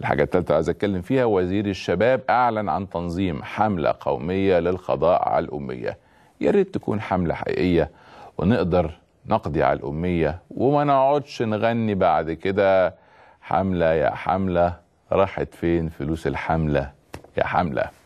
الحاجة الثالثة عايز أتكلم فيها وزير الشباب أعلن عن تنظيم حملة قومية للقضاء على الأمية يا ريت تكون حملة حقيقية ونقدر نقضي على الأمية وما نقعدش نغني بعد كده حملة يا حملة راحت فين فلوس الحملة يا حملة